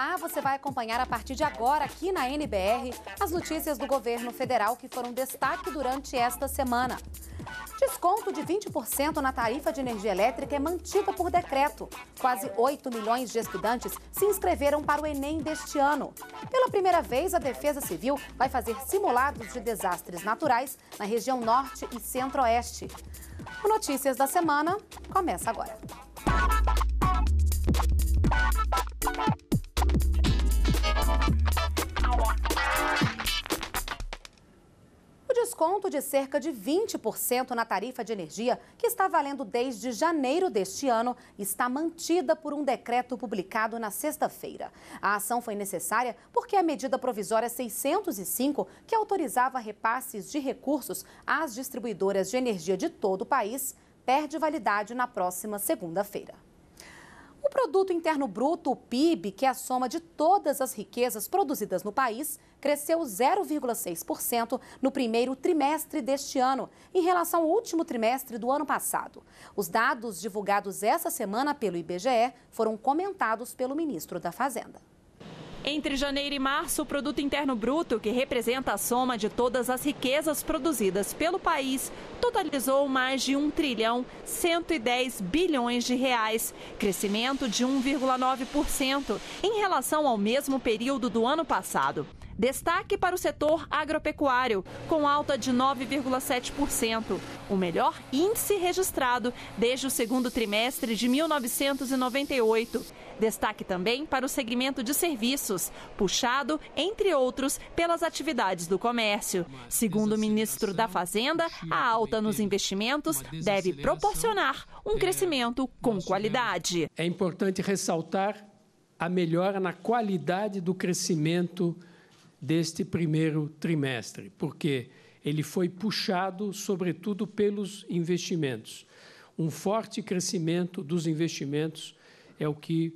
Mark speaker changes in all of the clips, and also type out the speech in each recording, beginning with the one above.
Speaker 1: lá você vai acompanhar a partir de agora, aqui na NBR, as notícias do governo federal que foram destaque durante esta semana. Desconto de 20% na tarifa de energia elétrica é mantida por decreto. Quase 8 milhões de estudantes se inscreveram para o Enem deste ano. Pela primeira vez, a Defesa Civil vai fazer simulados de desastres naturais na região norte e centro-oeste. O Notícias da Semana começa agora. desconto de cerca de 20% na tarifa de energia, que está valendo desde janeiro deste ano, está mantida por um decreto publicado na sexta-feira. A ação foi necessária porque a medida provisória 605, que autorizava repasses de recursos às distribuidoras de energia de todo o país, perde validade na próxima segunda-feira. O Produto Interno Bruto, o PIB, que é a soma de todas as riquezas produzidas no país, cresceu 0,6% no primeiro trimestre deste ano, em relação ao último trimestre do ano passado. Os dados divulgados essa semana pelo IBGE foram comentados pelo ministro da Fazenda.
Speaker 2: Entre janeiro e março, o produto interno bruto, que representa a soma de todas as riquezas produzidas pelo país, totalizou mais de 1 trilhão 110 bilhões de reais, crescimento de 1,9% em relação ao mesmo período do ano passado. Destaque para o setor agropecuário, com alta de 9,7%, o melhor índice registrado desde o segundo trimestre de 1998. Destaque também para o segmento de serviços, puxado, entre outros, pelas atividades do comércio. Segundo o ministro da Fazenda, a alta nos investimentos deve proporcionar um é, crescimento com qualidade. É importante ressaltar a melhora na
Speaker 3: qualidade do crescimento deste primeiro trimestre, porque ele foi puxado, sobretudo, pelos investimentos. Um forte crescimento dos investimentos é o que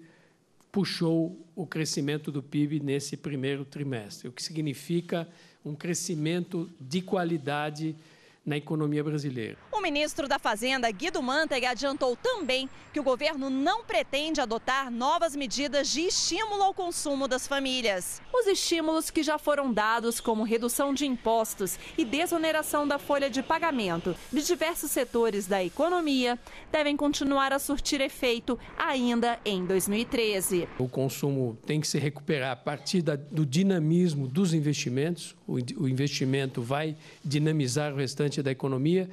Speaker 3: puxou o crescimento do PIB nesse primeiro trimestre, o que significa um crescimento de qualidade na economia brasileira.
Speaker 2: O ministro da Fazenda, Guido Mantega, adiantou também que o governo não pretende adotar novas medidas de estímulo ao consumo das famílias. Os estímulos que já foram dados, como redução de impostos e desoneração da folha de pagamento de diversos setores da economia, devem continuar a surtir efeito ainda em 2013.
Speaker 3: O consumo tem que se recuperar a partir da, do dinamismo dos investimentos. O, o investimento vai dinamizar o restante importante da economia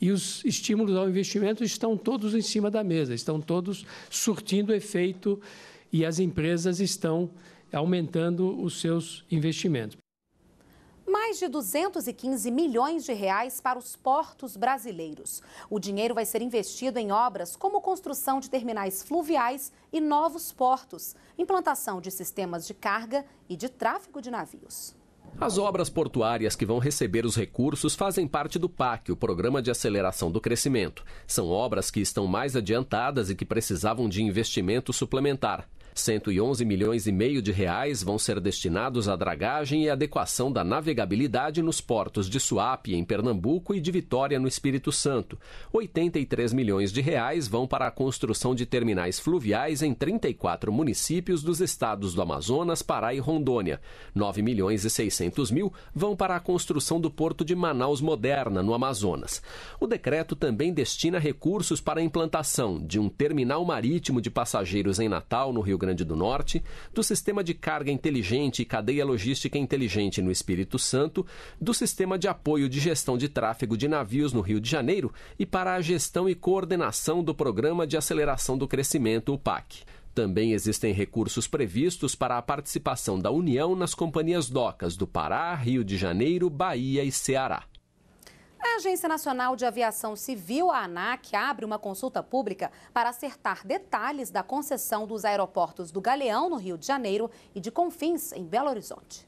Speaker 3: e os estímulos ao investimento estão todos em cima da mesa, estão todos surtindo efeito e as empresas estão aumentando os seus investimentos.
Speaker 1: Mais de 215 milhões de reais para os portos brasileiros. O dinheiro vai ser investido em obras como construção de terminais fluviais e novos portos, implantação de sistemas de carga e de tráfego de navios.
Speaker 3: As obras portuárias que vão receber os recursos fazem parte do PAC, o Programa de Aceleração do Crescimento. São obras que estão mais adiantadas e que precisavam de investimento suplementar. 111 milhões e meio de reais vão ser destinados à dragagem e adequação da navegabilidade nos portos de Suape, em Pernambuco, e de Vitória, no Espírito Santo. 83 milhões de reais vão para a construção de terminais fluviais em 34 municípios dos estados do Amazonas, Pará e Rondônia. 9 milhões e 600 mil vão para a construção do porto de Manaus Moderna, no Amazonas. O decreto também destina recursos para a implantação de um terminal marítimo de passageiros em Natal, no Rio Grande Grande do Norte, do Sistema de Carga Inteligente e Cadeia Logística Inteligente no Espírito Santo, do Sistema de Apoio de Gestão de Tráfego de Navios no Rio de Janeiro e para a gestão e coordenação do Programa de Aceleração do Crescimento, o PAC. Também existem recursos previstos para a participação da União nas companhias docas do Pará, Rio de Janeiro, Bahia e Ceará.
Speaker 1: A Agência Nacional de Aviação Civil, a ANAC, abre uma consulta pública para acertar detalhes da concessão dos aeroportos do Galeão, no Rio de Janeiro, e de Confins, em Belo Horizonte.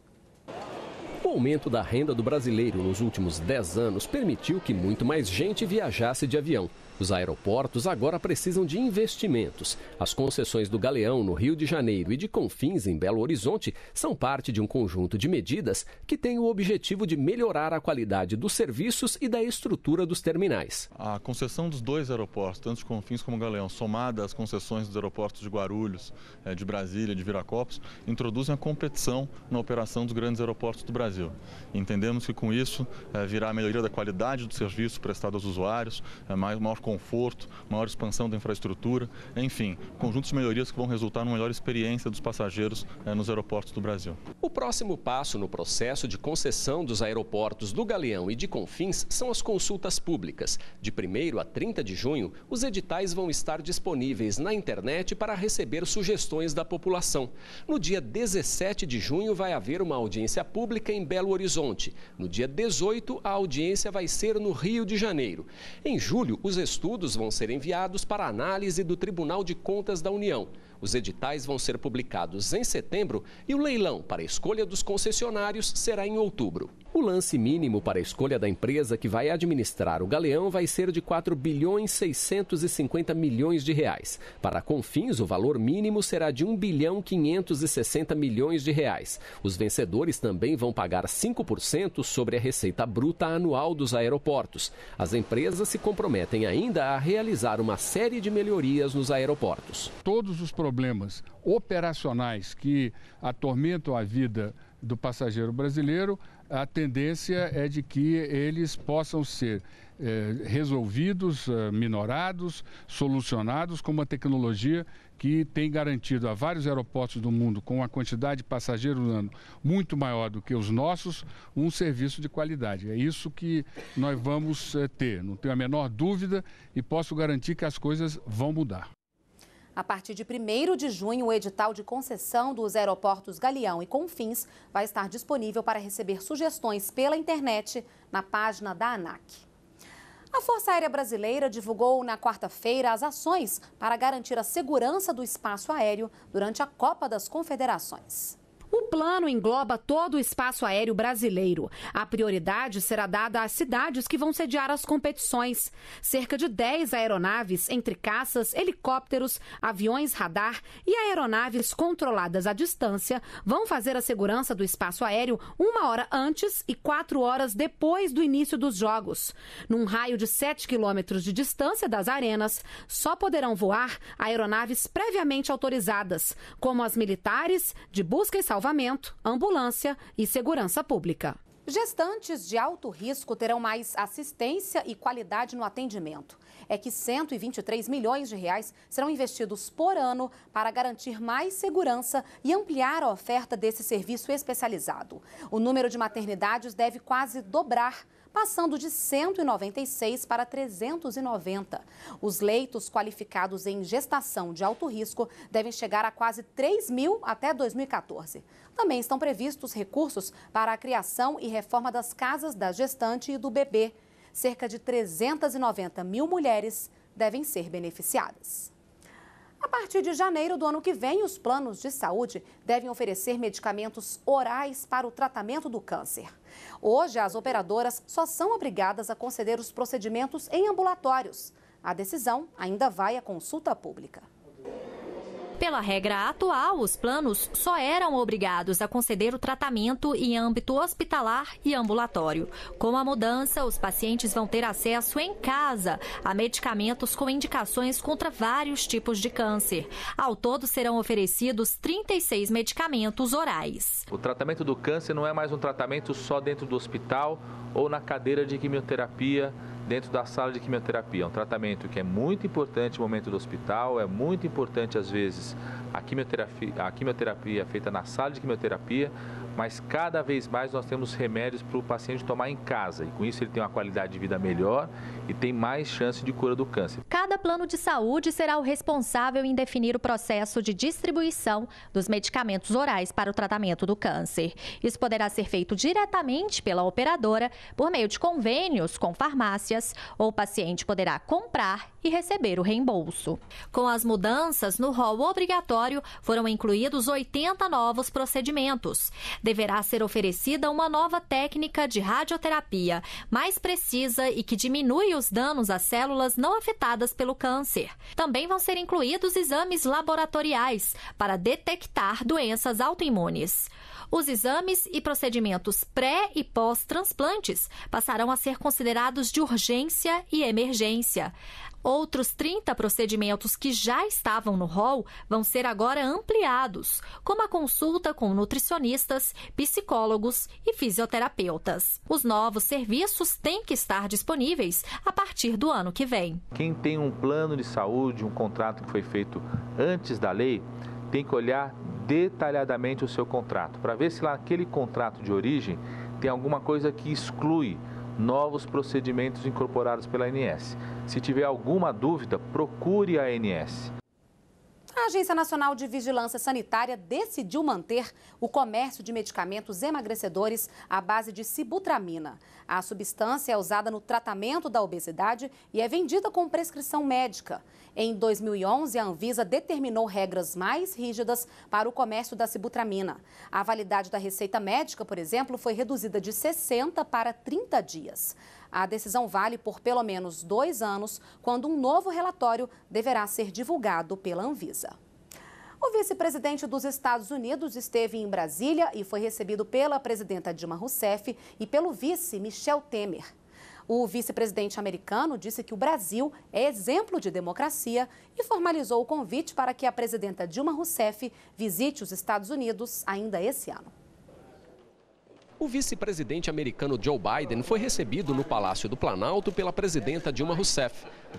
Speaker 3: O aumento da renda do brasileiro nos últimos 10 anos permitiu que muito mais gente viajasse de avião. Os aeroportos agora precisam de investimentos. As concessões do Galeão, no Rio de Janeiro, e de Confins, em Belo Horizonte, são parte de um conjunto de medidas que tem o objetivo de melhorar a qualidade
Speaker 4: dos serviços e da estrutura dos terminais. A concessão dos dois aeroportos, tanto de Confins como Galeão, somada às concessões dos aeroportos de Guarulhos, eh, de Brasília, de Viracopos, introduzem a competição na operação dos grandes aeroportos do Brasil. Entendemos que com isso eh, virá a melhoria da qualidade do serviço prestado aos usuários, eh, mais maior conforto, maior expansão da infraestrutura, enfim, conjuntos de melhorias que vão resultar numa melhor experiência dos passageiros é, nos aeroportos do Brasil.
Speaker 3: O próximo passo no processo de concessão dos aeroportos do Galeão e de Confins são as consultas públicas. De 1 a 30 de junho, os editais vão estar disponíveis na internet para receber sugestões da população. No dia 17 de junho, vai haver uma audiência pública em Belo Horizonte. No dia 18, a audiência vai ser no Rio de Janeiro. Em julho, os estudos estudos vão ser enviados para análise do Tribunal de Contas da União. Os editais vão ser publicados em setembro e o leilão para a escolha dos concessionários será em outubro. O lance mínimo para a escolha da empresa que vai administrar o galeão vai ser de 4 bilhões 650 milhões de reais. Para Confins, o valor mínimo será de 1 bilhão 560 milhões de reais. Os vencedores também vão pagar 5% sobre a receita bruta anual dos aeroportos. As empresas se comprometem ainda a realizar uma série de
Speaker 4: melhorias nos aeroportos. Todos os problemas operacionais que atormentam a vida do passageiro brasileiro a tendência é de que eles possam ser eh, resolvidos, eh, minorados, solucionados com uma tecnologia que tem garantido a vários aeroportos do mundo, com uma quantidade de passageiros no ano muito maior do que os nossos, um serviço de qualidade. É isso que nós vamos eh, ter, não tenho a menor dúvida e posso garantir que as coisas vão mudar.
Speaker 1: A partir de 1 de junho, o edital de concessão dos aeroportos Galeão e Confins vai estar disponível para receber sugestões pela internet na página da ANAC. A Força Aérea Brasileira divulgou na quarta-feira as ações para garantir a segurança do espaço aéreo durante a Copa das Confederações. O plano engloba todo o espaço aéreo brasileiro. A prioridade será dada às cidades que vão sediar as competições. Cerca de 10 aeronaves, entre caças, helicópteros, aviões radar e aeronaves controladas à distância, vão fazer a segurança do espaço aéreo uma hora antes e quatro horas depois do início dos Jogos. Num raio de 7 quilômetros de distância das arenas, só poderão voar aeronaves previamente autorizadas, como as militares, de busca e salvação salvamento, ambulância e segurança pública. Gestantes de alto risco terão mais assistência e qualidade no atendimento. É que 123 milhões de reais serão investidos por ano para garantir mais segurança e ampliar a oferta desse serviço especializado. O número de maternidades deve quase dobrar passando de 196 para 390. Os leitos qualificados em gestação de alto risco devem chegar a quase 3 mil até 2014. Também estão previstos recursos para a criação e reforma das casas da gestante e do bebê. Cerca de 390 mil mulheres devem ser beneficiadas. A partir de janeiro do ano que vem, os planos de saúde devem oferecer medicamentos orais para o tratamento do câncer. Hoje, as operadoras só são obrigadas a conceder os procedimentos em ambulatórios. A decisão ainda vai à consulta pública.
Speaker 5: Pela regra atual, os planos só eram obrigados a conceder o tratamento em âmbito hospitalar e ambulatório. Com a mudança, os pacientes vão ter acesso em casa a medicamentos com indicações contra vários tipos de câncer. Ao todo, serão oferecidos 36 medicamentos orais.
Speaker 3: O tratamento do câncer não é mais um tratamento só dentro do hospital ou na cadeira
Speaker 4: de quimioterapia dentro da sala de quimioterapia. É um tratamento que é muito importante no momento do hospital, é muito importante às vezes a quimioterapia, a quimioterapia feita na sala
Speaker 3: de quimioterapia, mas cada vez mais nós temos remédios para o paciente tomar em casa e com isso
Speaker 4: ele tem uma qualidade de vida melhor e tem mais chance de cura do câncer.
Speaker 5: Cada plano de saúde será o responsável em definir o processo de distribuição dos medicamentos orais para o tratamento do câncer. Isso poderá ser feito diretamente pela operadora por meio de convênios com farmácias ou o paciente poderá comprar e receber o reembolso. Com as mudanças no rol obrigatório, foram incluídos 80 novos procedimentos. Deverá ser oferecida uma nova técnica de radioterapia, mais precisa e que diminui os danos às células não afetadas pelo câncer. Também vão ser incluídos exames laboratoriais para detectar doenças autoimunes. Os exames e procedimentos pré e pós-transplantes passarão a ser considerados de urgência e emergência. Outros 30 procedimentos que já estavam no rol vão ser agora ampliados, como a consulta com nutricionistas, psicólogos e fisioterapeutas. Os novos serviços têm que estar disponíveis a partir do ano que vem.
Speaker 4: Quem tem um plano de saúde, um
Speaker 3: contrato que foi feito antes da lei, tem que olhar detalhadamente o seu contrato para ver se lá aquele contrato de origem tem alguma coisa que exclui novos procedimentos incorporados pela ANS. Se tiver alguma dúvida, procure a ANS.
Speaker 1: A Agência Nacional de Vigilância Sanitária decidiu manter o comércio de medicamentos emagrecedores à base de sibutramina. A substância é usada no tratamento da obesidade e é vendida com prescrição médica. Em 2011, a Anvisa determinou regras mais rígidas para o comércio da sibutramina. A validade da receita médica, por exemplo, foi reduzida de 60 para 30 dias. A decisão vale por pelo menos dois anos, quando um novo relatório deverá ser divulgado pela Anvisa. O vice-presidente dos Estados Unidos esteve em Brasília e foi recebido pela presidenta Dilma Rousseff e pelo vice Michel Temer. O vice-presidente americano disse que o Brasil é exemplo de democracia e formalizou o convite para que a presidenta Dilma Rousseff visite os Estados Unidos ainda esse ano.
Speaker 3: O vice-presidente americano Joe Biden foi recebido no Palácio do Planalto pela presidenta Dilma Rousseff.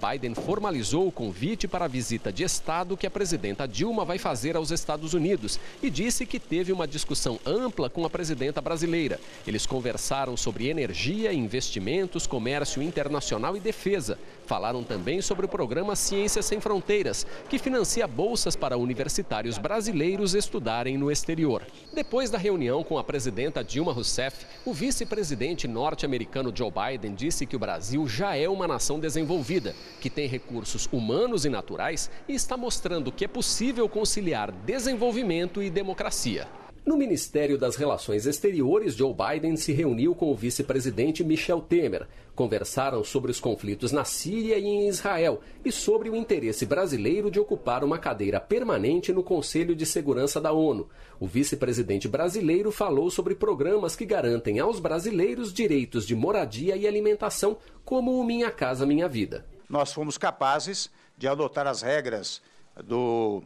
Speaker 3: Biden formalizou o convite para a visita de Estado que a presidenta Dilma vai fazer aos Estados Unidos e disse que teve uma discussão ampla com a presidenta brasileira. Eles conversaram sobre energia, investimentos, comércio internacional e defesa. Falaram também sobre o programa Ciências Sem Fronteiras, que financia bolsas para universitários brasileiros estudarem no exterior. Depois da reunião com a presidenta Dilma Rousseff, Rousseff, o vice-presidente norte-americano Joe Biden disse que o Brasil já é uma nação desenvolvida, que tem recursos humanos e naturais e está mostrando que é possível conciliar desenvolvimento e democracia. No Ministério das Relações Exteriores, Joe Biden se reuniu com o vice-presidente Michel Temer. Conversaram sobre os conflitos na Síria e em Israel e sobre o interesse brasileiro de ocupar uma cadeira permanente no Conselho de Segurança da ONU. O vice-presidente brasileiro falou sobre programas que garantem aos brasileiros direitos de moradia e alimentação, como o Minha Casa Minha Vida. Nós fomos capazes de adotar as regras do,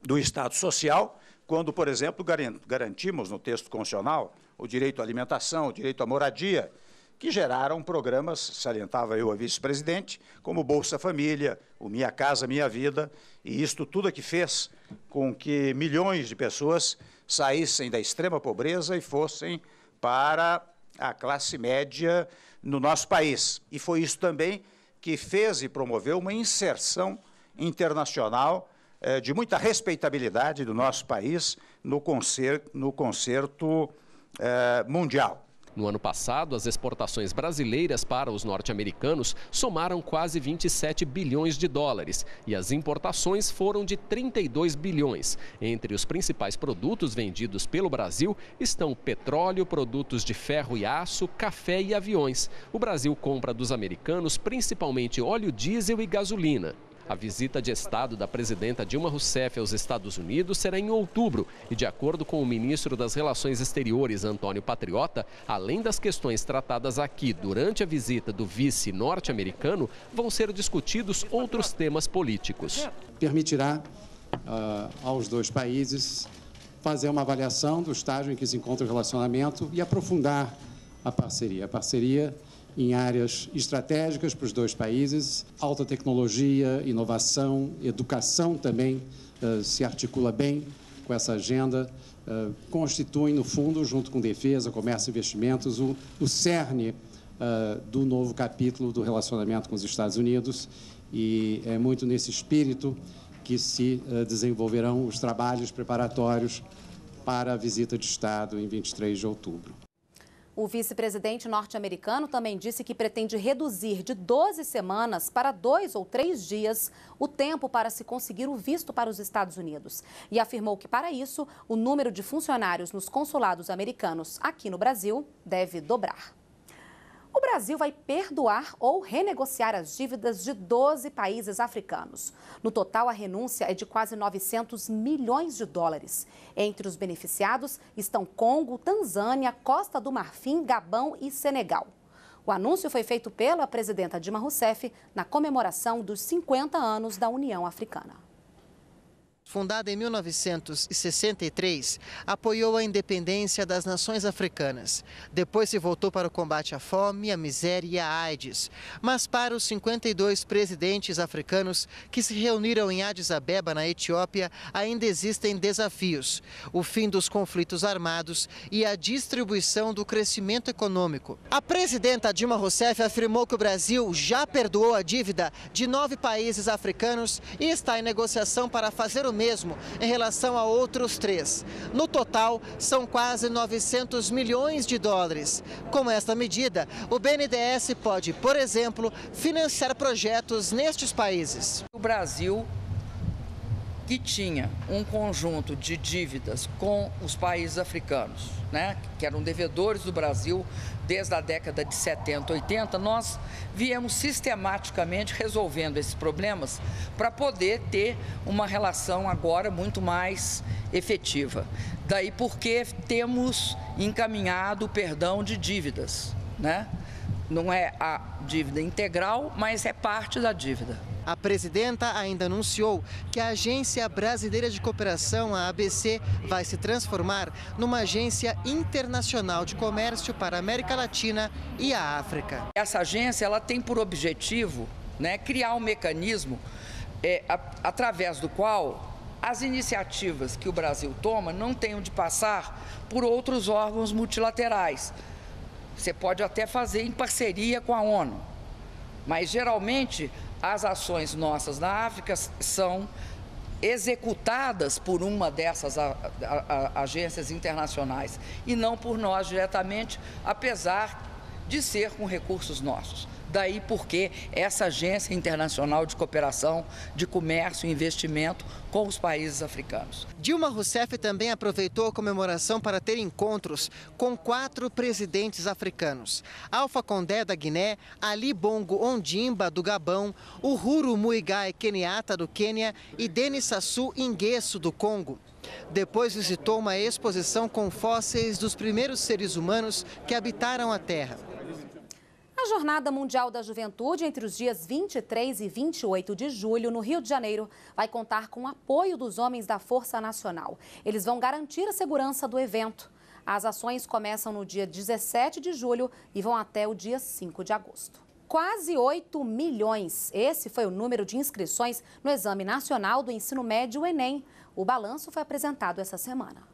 Speaker 3: do Estado Social quando, por exemplo, garantimos no texto constitucional o direito à alimentação, o direito à moradia, que geraram programas, salientava eu a vice-presidente, como Bolsa Família, o Minha Casa Minha Vida, e isto tudo é que fez com que milhões de pessoas saíssem da extrema pobreza e fossem para a classe média no nosso país. E foi isso também que fez e promoveu uma inserção internacional eh, de muita respeitabilidade do nosso país no, no concerto eh, mundial. No ano passado, as exportações brasileiras para os norte-americanos somaram quase 27 bilhões de dólares e as importações foram de 32 bilhões. Entre os principais produtos vendidos pelo Brasil estão petróleo, produtos de ferro e aço, café e aviões. O Brasil compra dos americanos principalmente óleo diesel e gasolina. A visita de Estado da presidenta Dilma Rousseff aos Estados Unidos será em outubro e, de acordo com o ministro das Relações Exteriores, Antônio Patriota, além das questões tratadas aqui durante a visita do vice norte-americano, vão ser discutidos outros temas políticos. Permitirá uh, aos dois países fazer uma avaliação do estágio em que se encontra o relacionamento e aprofundar a parceria. A parceria em áreas estratégicas para os dois países. Alta tecnologia, inovação, educação também eh, se articula bem com essa agenda. Eh, constituem, no fundo, junto com defesa, comércio e investimentos, o, o cerne eh, do novo capítulo do relacionamento com os Estados Unidos. E é muito nesse espírito que se desenvolverão os trabalhos preparatórios para a visita de Estado em 23 de outubro.
Speaker 1: O vice-presidente norte-americano também disse que pretende reduzir de 12 semanas para dois ou três dias o tempo para se conseguir o visto para os Estados Unidos. E afirmou que, para isso, o número de funcionários nos consulados americanos aqui no Brasil deve dobrar. O Brasil vai perdoar ou renegociar as dívidas de 12 países africanos. No total, a renúncia é de quase 900 milhões de dólares. Entre os beneficiados estão Congo, Tanzânia, Costa do Marfim, Gabão e Senegal. O anúncio foi feito pela presidenta Dilma Rousseff na comemoração dos 50 anos da União Africana
Speaker 6: fundada em 1963, apoiou a independência das nações africanas. Depois se voltou para o combate à fome, à miséria e à AIDS. Mas para os 52 presidentes africanos que se reuniram em Addis Abeba, na Etiópia, ainda existem desafios: o fim dos conflitos armados e a distribuição do crescimento econômico. A presidenta Dilma Rousseff afirmou que o Brasil já perdoou a dívida de nove países africanos e está em negociação para fazer o mesmo mesmo em relação a outros três. No total, são quase 900 milhões de dólares. Com esta medida, o BNDES pode, por exemplo, financiar projetos nestes países. O Brasil
Speaker 7: que tinha um conjunto de dívidas com os países africanos, né, que eram devedores do Brasil desde a década de 70, 80, nós viemos sistematicamente resolvendo esses problemas para poder ter uma relação agora muito mais efetiva. Daí porque temos encaminhado o perdão de dívidas, né? Não é a dívida integral, mas é parte da dívida. A presidenta ainda
Speaker 6: anunciou que a Agência Brasileira de Cooperação, a ABC, vai se transformar numa agência internacional de comércio para a América Latina e a África.
Speaker 7: Essa agência ela tem por objetivo né, criar um mecanismo é, a, através do qual as iniciativas que o Brasil toma não tenham de passar por outros órgãos multilaterais. Você pode até fazer em parceria com a ONU, mas geralmente as ações nossas na África são executadas por uma dessas agências internacionais e não por nós diretamente, apesar de ser com recursos nossos. Daí porque essa Agência Internacional de Cooperação de Comércio e Investimento com os países africanos. Dilma Rousseff também aproveitou a comemoração
Speaker 6: para ter encontros com quatro presidentes africanos: Alpha Condé da Guiné, Ali Bongo Ondimba do Gabão, Uhuru Muigai Kenyatta do Quênia e Denis Sassou Nguesso do Congo. Depois visitou uma exposição com fósseis dos primeiros seres humanos que habitaram a Terra.
Speaker 1: A Jornada Mundial da Juventude, entre os dias 23 e 28 de julho, no Rio de Janeiro, vai contar com o apoio dos homens da Força Nacional. Eles vão garantir a segurança do evento. As ações começam no dia 17 de julho e vão até o dia 5 de agosto. Quase 8 milhões. Esse foi o número de inscrições no Exame Nacional do Ensino Médio, Enem. O balanço foi apresentado essa semana.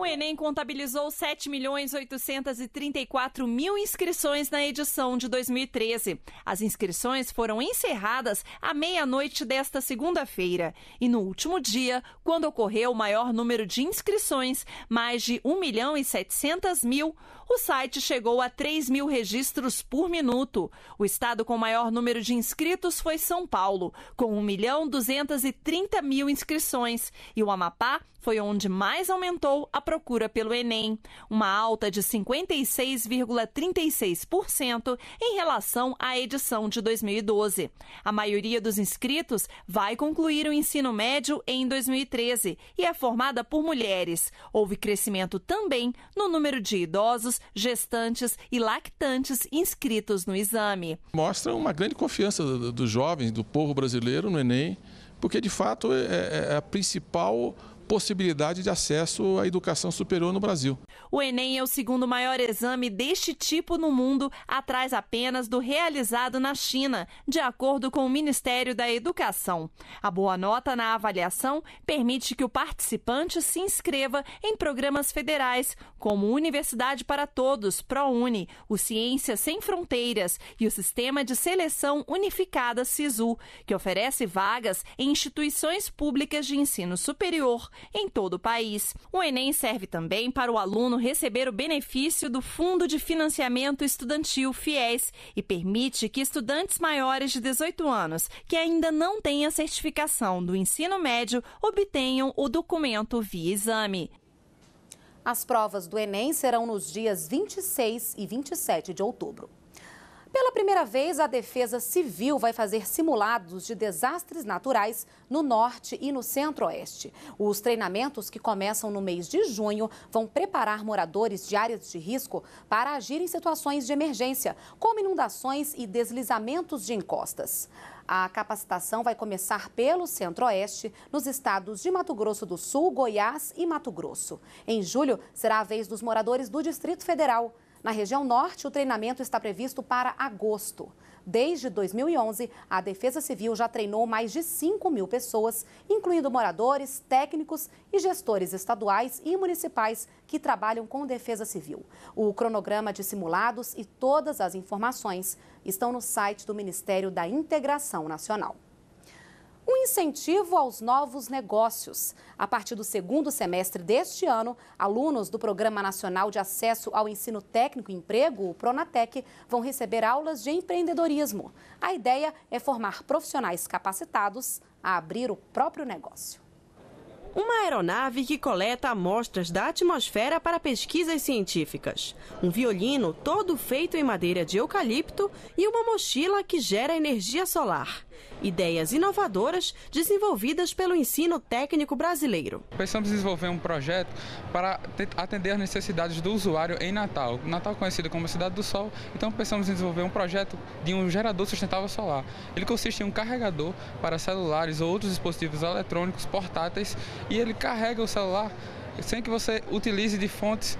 Speaker 2: O Enem contabilizou 7.834.000 inscrições na edição de 2013. As inscrições foram encerradas à meia-noite desta segunda-feira. E no último dia, quando ocorreu o maior número de inscrições, mais de 1 milhão e 700 mil, o site chegou a 3 mil registros por minuto. O estado com maior número de inscritos foi São Paulo, com 1 milhão 230 mil inscrições, e o Amapá foi onde mais aumentou a procura pelo Enem, uma alta de 56,36% em relação à edição de 2012. A maioria dos inscritos vai concluir o ensino médio em 2013 e é formada por mulheres. Houve crescimento também no número de idosos, gestantes e lactantes inscritos no exame.
Speaker 4: Mostra uma grande confiança dos jovens, do povo brasileiro no Enem, porque de fato é, é, é a principal possibilidade de acesso à educação superior no Brasil.
Speaker 2: O Enem é o segundo maior exame deste tipo no mundo, atrás apenas do realizado na China, de acordo com o Ministério da Educação. A boa nota na avaliação permite que o participante se inscreva em programas federais, como Universidade para Todos, ProUni, o Ciência Sem Fronteiras e o Sistema de Seleção Unificada SISU, que oferece vagas em instituições públicas de ensino superior em todo o país. O Enem serve também para o aluno receber o benefício do Fundo de Financiamento Estudantil FIES e permite que estudantes maiores de 18 anos que ainda não têm a certificação do ensino médio obtenham o documento via exame.
Speaker 1: As provas do Enem serão nos dias 26 e 27 de outubro. Pela primeira vez, a Defesa Civil vai fazer simulados de desastres naturais no norte e no centro-oeste. Os treinamentos, que começam no mês de junho, vão preparar moradores de áreas de risco para agir em situações de emergência, como inundações e deslizamentos de encostas. A capacitação vai começar pelo Centro-Oeste, nos estados de Mato Grosso do Sul, Goiás e Mato Grosso. Em julho, será a vez dos moradores do Distrito Federal. Na região norte, o treinamento está previsto para agosto. Desde 2011, a Defesa Civil já treinou mais de 5 mil pessoas, incluindo moradores, técnicos e gestores estaduais e municipais que trabalham com Defesa Civil. O cronograma de simulados e todas as informações estão no site do Ministério da Integração Nacional um incentivo aos novos negócios. A partir do segundo semestre deste ano, alunos do Programa Nacional de Acesso ao Ensino Técnico e Emprego, o Pronatec, vão receber aulas de empreendedorismo. A ideia é formar profissionais capacitados a abrir o próprio negócio.
Speaker 8: Uma aeronave que coleta amostras da atmosfera para pesquisas científicas. Um violino todo feito em madeira de eucalipto e uma mochila que gera energia solar ideias inovadoras desenvolvidas pelo ensino técnico brasileiro. Pensamos desenvolver um projeto para
Speaker 3: atender as necessidades do usuário em Natal. Natal conhecido como Cidade do Sol, então pensamos em desenvolver um projeto de um gerador sustentável solar. Ele consiste em um carregador para celulares ou outros dispositivos eletrônicos portáteis e ele carrega o celular sem que você utilize de fontes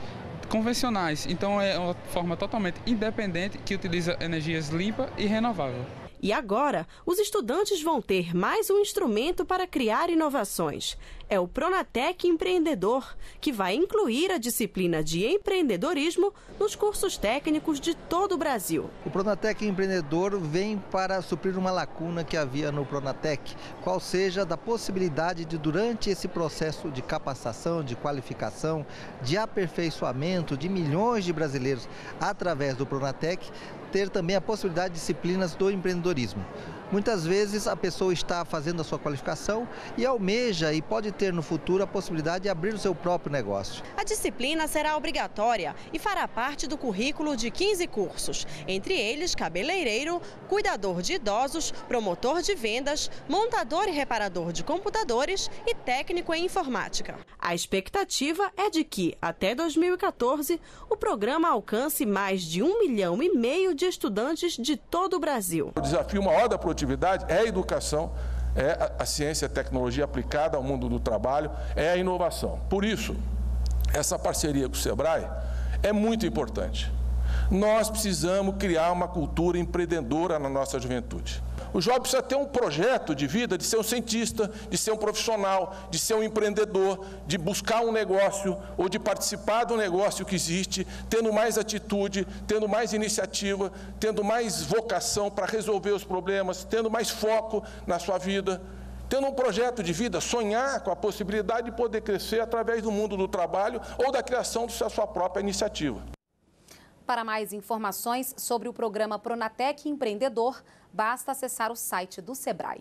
Speaker 3: convencionais. Então é uma forma totalmente independente que utiliza
Speaker 8: energias limpa e renovável. E agora, os estudantes vão ter mais um instrumento para criar inovações é o Pronatec Empreendedor, que vai incluir a disciplina de empreendedorismo nos cursos técnicos de todo o Brasil. O
Speaker 6: Pronatec Empreendedor vem para suprir uma lacuna que havia no Pronatec, qual seja da possibilidade de, durante esse processo de capacitação, de qualificação, de aperfeiçoamento de milhões de brasileiros através do Pronatec, ter também a possibilidade de disciplinas do empreendedorismo. Muitas vezes a pessoa está fazendo a sua qualificação e almeja e pode ter no futuro a possibilidade de abrir o seu próprio negócio. A
Speaker 8: disciplina será obrigatória e fará parte do currículo de 15 cursos, entre eles cabeleireiro, cuidador de idosos, promotor de vendas, montador e reparador de computadores e técnico em informática. A expectativa é de que, até 2014, o programa alcance mais de um milhão e meio de estudantes de todo o Brasil.
Speaker 4: O desafio maior da produtividade é a educação é a ciência e a tecnologia aplicada ao mundo do trabalho, é a inovação. Por isso, essa parceria com o SEBRAE é muito importante. Nós precisamos criar uma cultura empreendedora na nossa juventude. O jovem precisa ter um projeto de vida, de ser um cientista, de ser um profissional, de ser um empreendedor, de buscar um negócio ou de participar do negócio que existe, tendo mais atitude, tendo mais iniciativa, tendo mais vocação para resolver os problemas, tendo mais foco na sua vida tendo um projeto de vida, sonhar com a possibilidade de poder crescer através do mundo do trabalho ou da criação da sua própria iniciativa.
Speaker 1: Para mais informações sobre o programa Pronatec Empreendedor, basta acessar o site do Sebrae.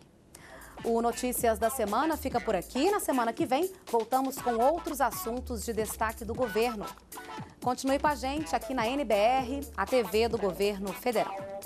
Speaker 1: O Notícias da Semana fica por aqui. Na semana que vem, voltamos com outros assuntos de destaque do governo. Continue com a gente aqui na NBR, a TV do Governo Federal.